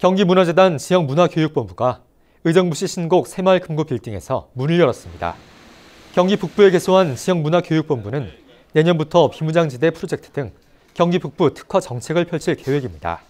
경기문화재단 지역문화교육본부가 의정부시 신곡 새마을 금고 빌딩에서 문을 열었습니다. 경기 북부에 개소한 지역문화교육본부는 내년부터 비무장지대 프로젝트 등 경기 북부 특화 정책을 펼칠 계획입니다.